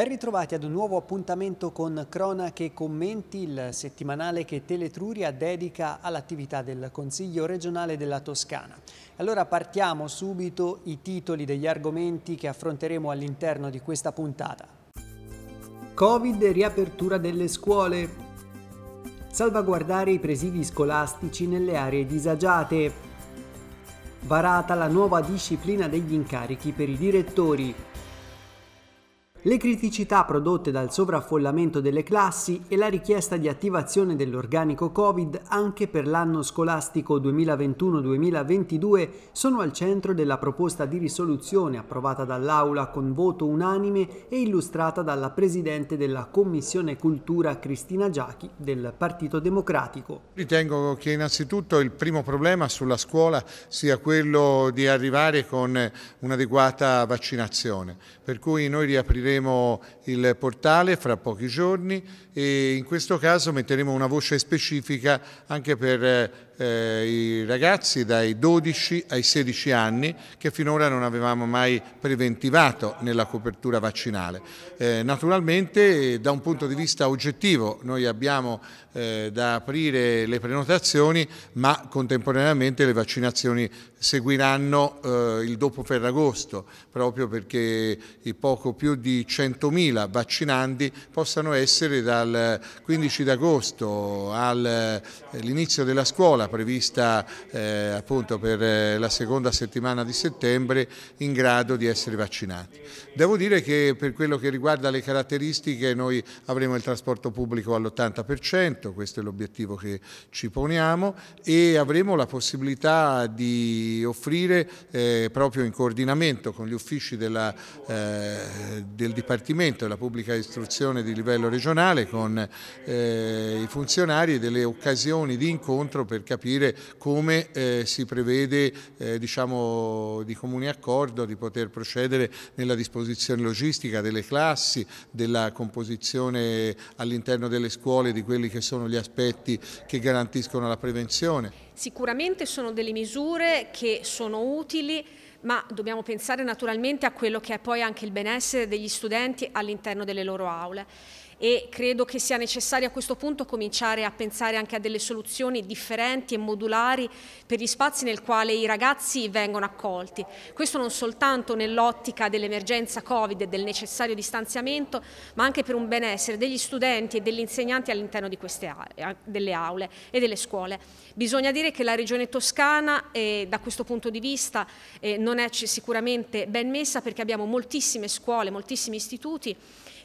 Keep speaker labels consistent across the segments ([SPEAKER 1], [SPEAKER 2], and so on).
[SPEAKER 1] Ben ritrovati ad un nuovo appuntamento con Cronache e Commenti, il settimanale che Teletruria dedica all'attività del Consiglio regionale della Toscana. Allora partiamo subito i titoli degli argomenti che affronteremo all'interno di questa puntata. Covid e riapertura delle scuole. Salvaguardare i presidi scolastici nelle aree disagiate. Varata la nuova disciplina degli incarichi per i direttori. Le criticità prodotte dal sovraffollamento delle classi e la richiesta di attivazione dell'organico Covid anche per l'anno scolastico 2021-2022 sono al centro della proposta di risoluzione approvata dall'Aula con voto unanime e illustrata dalla Presidente della Commissione Cultura
[SPEAKER 2] Cristina Giachi del Partito Democratico. Ritengo che innanzitutto il primo problema sulla scuola sia quello di arrivare con un'adeguata vaccinazione, per cui noi riapriremo Apriremo il portale fra pochi giorni e in questo caso metteremo una voce specifica anche per eh, eh, i ragazzi dai 12 ai 16 anni che finora non avevamo mai preventivato nella copertura vaccinale. Eh, naturalmente da un punto di vista oggettivo noi abbiamo eh, da aprire le prenotazioni ma contemporaneamente le vaccinazioni seguiranno eh, il dopo Ferragosto proprio perché i poco più di 100.000 vaccinandi possano essere dal 15 d'agosto all'inizio eh, della scuola prevista eh, appunto per eh, la seconda settimana di settembre in grado di essere vaccinati. Devo dire che per quello che riguarda le caratteristiche noi avremo il trasporto pubblico all'80%, questo è l'obiettivo che ci poniamo e avremo la possibilità di offrire eh, proprio in coordinamento con gli uffici della, eh, del Dipartimento della Pubblica Istruzione di livello regionale con eh, i funzionari delle occasioni di incontro per capire capire come eh, si prevede eh, diciamo, di comune accordo di poter procedere nella disposizione logistica delle classi, della composizione all'interno delle scuole di quelli che sono gli aspetti che garantiscono la prevenzione.
[SPEAKER 3] Sicuramente sono delle misure che sono utili ma dobbiamo pensare naturalmente a quello che è poi anche il benessere degli studenti all'interno delle loro aule e credo che sia necessario a questo punto cominciare a pensare anche a delle soluzioni differenti e modulari per gli spazi nel quale i ragazzi vengono accolti. Questo non soltanto nell'ottica dell'emergenza Covid e del necessario distanziamento, ma anche per un benessere degli studenti e degli insegnanti all'interno delle aule e delle scuole. Bisogna dire che la Regione Toscana eh, da questo punto di vista eh, non è sicuramente ben messa perché abbiamo moltissime scuole, moltissimi istituti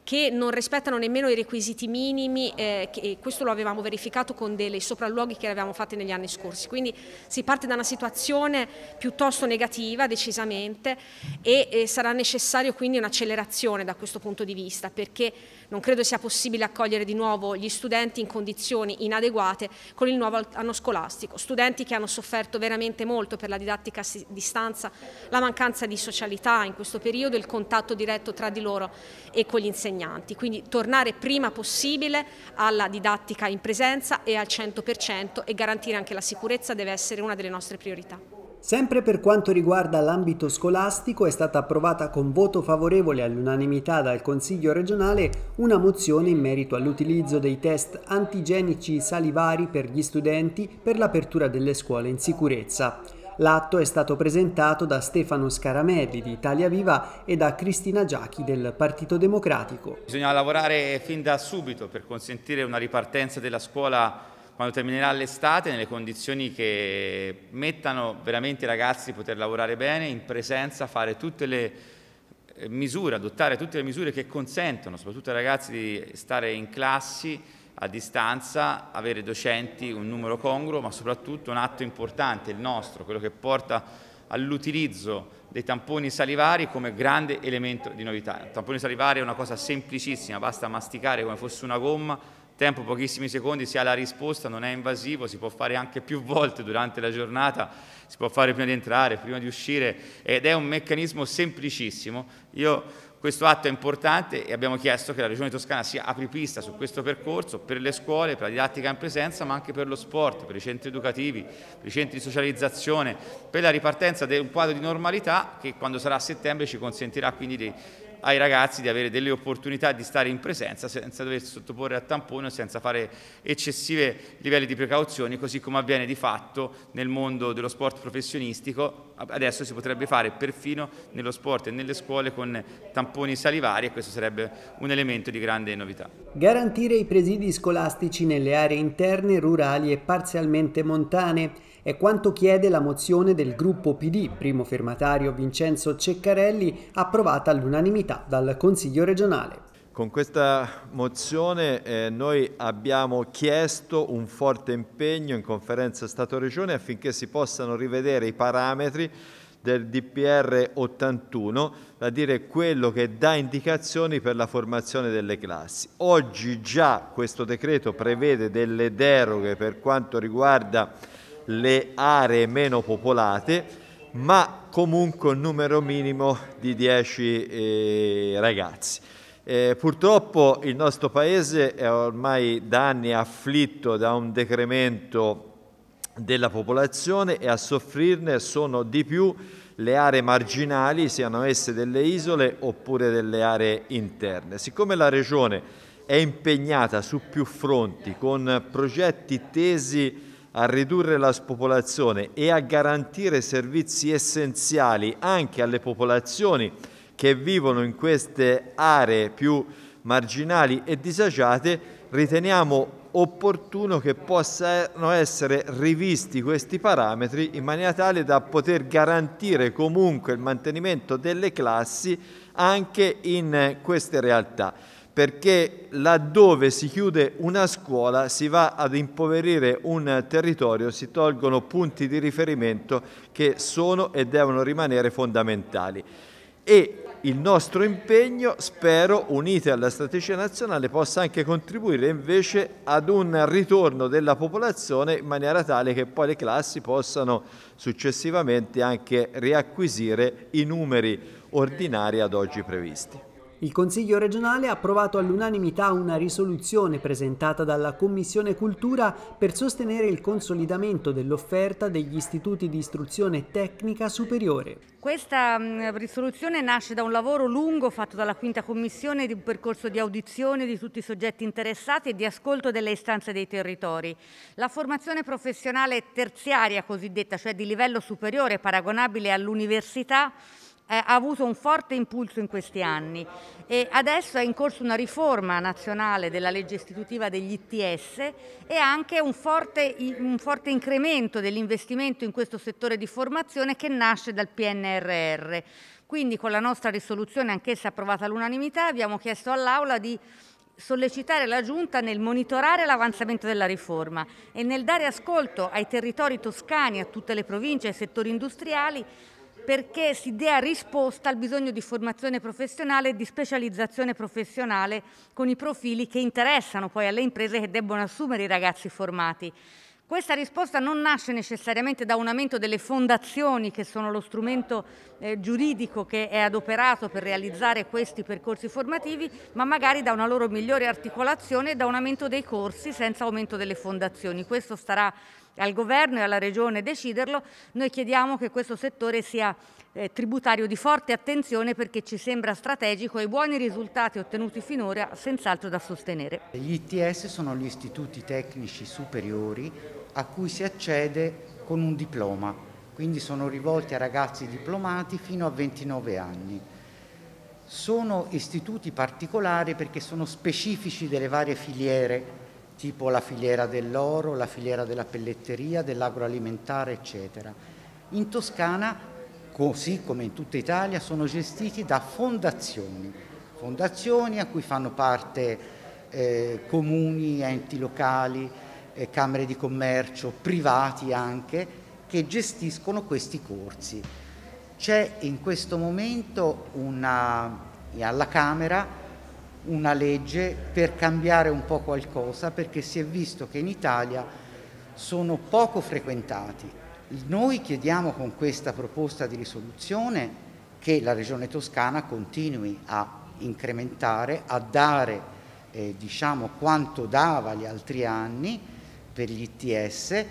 [SPEAKER 3] che non rispettano nemmeno i requisiti minimi eh, e questo lo avevamo verificato con dei sopralluoghi che avevamo fatti negli anni scorsi. Quindi si parte da una situazione piuttosto negativa decisamente e eh, sarà necessario quindi un'accelerazione da questo punto di vista perché non credo sia possibile accogliere di nuovo gli studenti in condizioni inadeguate con il nuovo anno scolastico, studenti che hanno sofferto veramente molto per la didattica a distanza, la mancanza di socialità in questo periodo, il contatto diretto tra di loro e con gli insegnanti. Quindi tornare prima possibile alla didattica in presenza e al 100% e garantire anche la sicurezza deve essere una delle nostre priorità.
[SPEAKER 1] Sempre per quanto riguarda l'ambito scolastico è stata approvata con voto favorevole all'unanimità dal Consiglio regionale una mozione in merito all'utilizzo dei test antigenici salivari per gli studenti per l'apertura delle scuole in sicurezza. L'atto è stato presentato da Stefano Scaramelli di Italia Viva e da Cristina Giachi del Partito Democratico.
[SPEAKER 4] Bisogna lavorare fin da subito per consentire una ripartenza della scuola quando terminerà l'estate nelle condizioni che mettano veramente i ragazzi a poter lavorare bene, in presenza, fare tutte le eh, misure, adottare tutte le misure che consentono soprattutto ai ragazzi di stare in classi a distanza, avere docenti un numero congruo, ma soprattutto un atto importante, il nostro, quello che porta all'utilizzo dei tamponi salivari come grande elemento di novità. Il tampone salivare è una cosa semplicissima, basta masticare come fosse una gomma, tempo pochissimi secondi si ha la risposta, non è invasivo, si può fare anche più volte durante la giornata, si può fare prima di entrare, prima di uscire ed è un meccanismo semplicissimo. Io questo atto è importante e abbiamo chiesto che la Regione Toscana sia apripista su questo percorso per le scuole, per la didattica in presenza, ma anche per lo sport, per i centri educativi, per i centri di socializzazione, per la ripartenza di un quadro di normalità che quando sarà a settembre ci consentirà quindi di ai ragazzi di avere delle opportunità di stare in presenza senza doversi sottoporre a tampone o senza fare eccessivi livelli di precauzioni, così come avviene di fatto nel mondo dello sport professionistico. Adesso si potrebbe fare perfino nello sport e nelle scuole con tamponi salivari e questo sarebbe un elemento di grande novità.
[SPEAKER 1] Garantire i presidi scolastici nelle aree interne, rurali e parzialmente montane è quanto chiede la mozione del gruppo PD, primo firmatario Vincenzo Ceccarelli, approvata all'unanimità dal Consiglio regionale.
[SPEAKER 5] Con questa mozione eh, noi abbiamo chiesto un forte impegno in conferenza Stato-Regione affinché si possano rivedere i parametri del DPR 81, da dire quello che dà indicazioni per la formazione delle classi. Oggi già questo decreto prevede delle deroghe per quanto riguarda le aree meno popolate, ma comunque un numero minimo di 10 eh, ragazzi. Eh, purtroppo il nostro paese è ormai da anni afflitto da un decremento della popolazione e a soffrirne sono di più le aree marginali, siano esse delle isole oppure delle aree interne. Siccome la Regione è impegnata su più fronti con progetti tesi a a ridurre la spopolazione e a garantire servizi essenziali anche alle popolazioni che vivono in queste aree più marginali e disagiate, riteniamo opportuno che possano essere rivisti questi parametri in maniera tale da poter garantire comunque il mantenimento delle classi anche in queste realtà perché laddove si chiude una scuola si va ad impoverire un territorio, si tolgono punti di riferimento che sono e devono rimanere fondamentali. E il nostro impegno, spero, unite alla strategia nazionale, possa anche contribuire invece ad un ritorno della popolazione in maniera tale che poi le classi possano successivamente anche riacquisire i numeri ordinari ad oggi previsti.
[SPEAKER 1] Il Consiglio regionale ha approvato all'unanimità una risoluzione presentata dalla Commissione Cultura per sostenere il consolidamento dell'offerta degli istituti di istruzione tecnica superiore.
[SPEAKER 6] Questa mm, risoluzione nasce da un lavoro lungo fatto dalla Quinta Commissione di un percorso di audizione di tutti i soggetti interessati e di ascolto delle istanze dei territori. La formazione professionale terziaria cosiddetta, cioè di livello superiore paragonabile all'università, eh, ha avuto un forte impulso in questi anni e adesso è in corso una riforma nazionale della legge istitutiva degli ITS e anche un forte, un forte incremento dell'investimento in questo settore di formazione che nasce dal PNRR. Quindi con la nostra risoluzione, anch'essa approvata all'unanimità, abbiamo chiesto all'Aula di sollecitare la Giunta nel monitorare l'avanzamento della riforma e nel dare ascolto ai territori toscani, a tutte le province, ai settori industriali perché si dia risposta al bisogno di formazione professionale e di specializzazione professionale con i profili che interessano poi alle imprese che debbono assumere i ragazzi formati. Questa risposta non nasce necessariamente da un aumento delle fondazioni che sono lo strumento eh, giuridico che è adoperato per realizzare questi percorsi formativi, ma magari da una loro migliore articolazione e da un aumento dei corsi senza aumento delle fondazioni. Questo starà al governo e alla regione deciderlo, noi chiediamo che questo settore sia eh, tributario di forte attenzione perché ci sembra strategico e i buoni risultati ottenuti finora senz'altro da sostenere.
[SPEAKER 7] Gli ITS sono gli istituti tecnici superiori a cui si accede con un diploma quindi sono rivolti a ragazzi diplomati fino a 29 anni. Sono istituti particolari perché sono specifici delle varie filiere tipo la filiera dell'oro, la filiera della pelletteria, dell'agroalimentare, eccetera. In Toscana, così come in tutta Italia, sono gestiti da fondazioni, fondazioni a cui fanno parte eh, comuni, enti locali, eh, camere di commercio, privati anche, che gestiscono questi corsi. C'è in questo momento una, alla Camera una legge per cambiare un po' qualcosa perché si è visto che in Italia sono poco frequentati. Noi chiediamo con questa proposta di risoluzione che la Regione Toscana continui a incrementare, a dare eh, diciamo, quanto dava gli altri anni per gli ITS,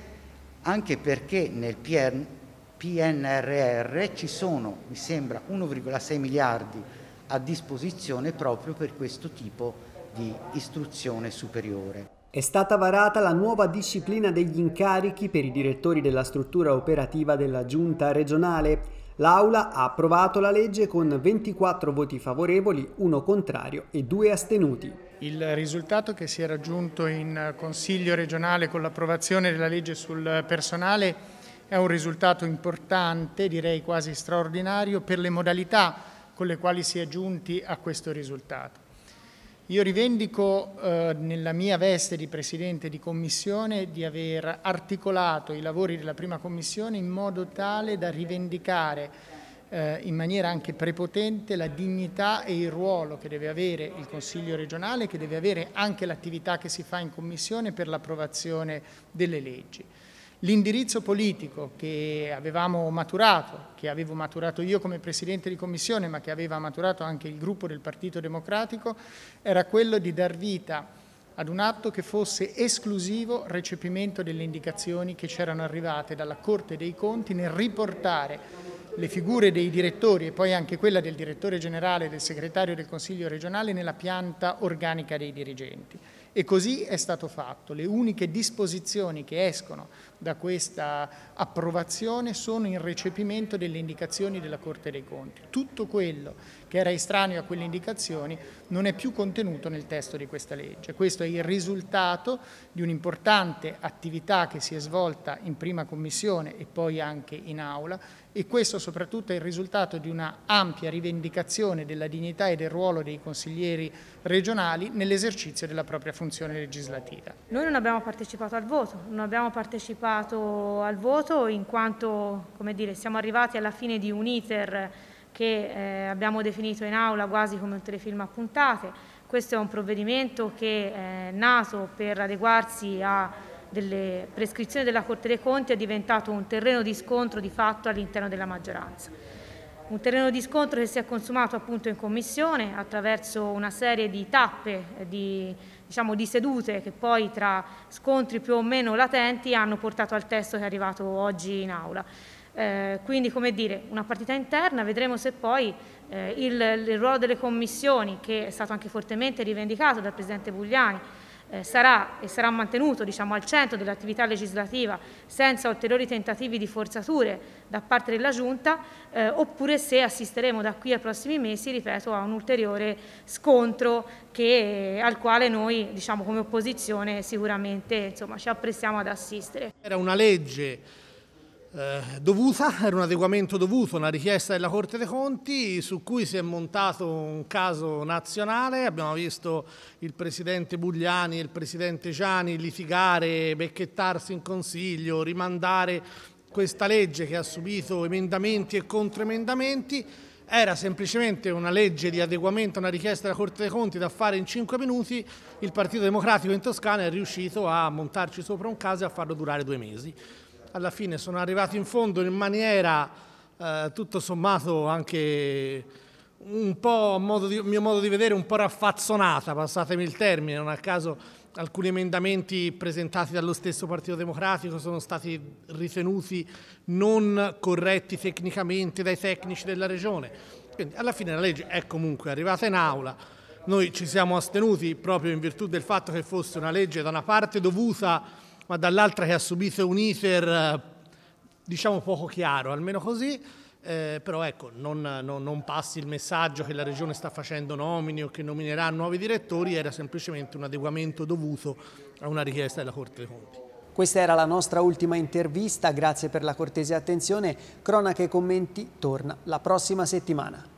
[SPEAKER 7] anche perché nel PNRR ci sono, mi sembra, 1,6 miliardi a disposizione proprio per questo tipo di istruzione
[SPEAKER 1] superiore. È stata varata la nuova disciplina degli incarichi per i direttori della struttura operativa della Giunta regionale. L'Aula ha approvato la legge con 24 voti favorevoli, uno contrario e due astenuti. Il risultato
[SPEAKER 8] che si è raggiunto in Consiglio regionale con l'approvazione della legge sul personale è un risultato importante, direi quasi straordinario, per le modalità con le quali si è giunti a questo risultato. Io rivendico eh, nella mia veste di Presidente di Commissione di aver articolato i lavori della prima Commissione in modo tale da rivendicare eh, in maniera anche prepotente la dignità e il ruolo che deve avere il Consiglio regionale, che deve avere anche l'attività che si fa in Commissione per l'approvazione delle leggi. L'indirizzo politico che avevamo maturato, che avevo maturato io come Presidente di Commissione, ma che aveva maturato anche il gruppo del Partito Democratico, era quello di dar vita ad un atto che fosse esclusivo recepimento delle indicazioni che c'erano arrivate dalla Corte dei Conti nel riportare le figure dei direttori e poi anche quella del direttore generale e del segretario del Consiglio regionale nella pianta organica dei dirigenti. E così è stato fatto. Le uniche disposizioni che escono da questa approvazione sono il recepimento delle indicazioni della Corte dei Conti. Tutto quello che era estraneo a quelle indicazioni, non è più contenuto nel testo di questa legge. Questo è il risultato di un'importante attività che si è svolta in prima commissione e poi anche in aula e questo soprattutto è il risultato di una ampia rivendicazione della dignità e del ruolo dei consiglieri regionali nell'esercizio della propria funzione legislativa.
[SPEAKER 9] Noi non abbiamo partecipato al voto, non abbiamo partecipato al voto in quanto come dire, siamo arrivati alla fine di un iter che eh, abbiamo definito in aula quasi come un telefilm a puntate. Questo è un provvedimento che è eh, nato per adeguarsi a delle prescrizioni della Corte dei Conti è diventato un terreno di scontro di fatto all'interno della maggioranza. Un terreno di scontro che si è consumato appunto in commissione attraverso una serie di tappe, eh, di, diciamo, di sedute che poi tra scontri più o meno latenti hanno portato al testo che è arrivato oggi in aula. Eh, quindi, come dire, una partita interna, vedremo se poi eh, il, il, ruolo delle commissioni, che è stato anche fortemente rivendicato dal Presidente Bugliani, eh, sarà e sarà mantenuto diciamo, al centro dell'attività legislativa senza ulteriori tentativi di forzature da parte della Giunta, eh, oppure se assisteremo da qui ai prossimi mesi, ripeto, a un ulteriore scontro che, al quale noi, diciamo, come opposizione, sicuramente insomma, ci apprestiamo ad assistere.
[SPEAKER 10] Era una legge eh, dovuta, era un adeguamento dovuto, una richiesta della Corte dei Conti su cui si è montato un caso nazionale, abbiamo visto il Presidente Bugliani e il Presidente Gianni litigare, becchettarsi in Consiglio, rimandare questa legge che ha subito emendamenti e controemendamenti, era semplicemente una legge di adeguamento a una richiesta della Corte dei Conti da fare in cinque minuti, il Partito Democratico in Toscana è riuscito a montarci sopra un caso e a farlo durare due mesi alla fine sono arrivato in fondo in maniera eh, tutto sommato anche un po', a modo di, mio modo di vedere, un po' raffazzonata, passatemi il termine, non a caso alcuni emendamenti presentati dallo stesso Partito Democratico sono stati ritenuti non corretti tecnicamente dai tecnici della Regione. Quindi alla fine la legge è comunque arrivata in aula, noi ci siamo astenuti proprio in virtù del fatto che fosse una legge da una parte dovuta ma dall'altra che ha subito un iter eh, diciamo poco chiaro, almeno così. Eh, però ecco, non, non, non, passi il messaggio che la Regione sta facendo nomini o che nominerà nuovi direttori, era semplicemente un adeguamento dovuto a una richiesta della Corte dei Conti.
[SPEAKER 1] Questa era la nostra ultima intervista, grazie per la cortese attenzione. Cronache e commenti torna la prossima settimana.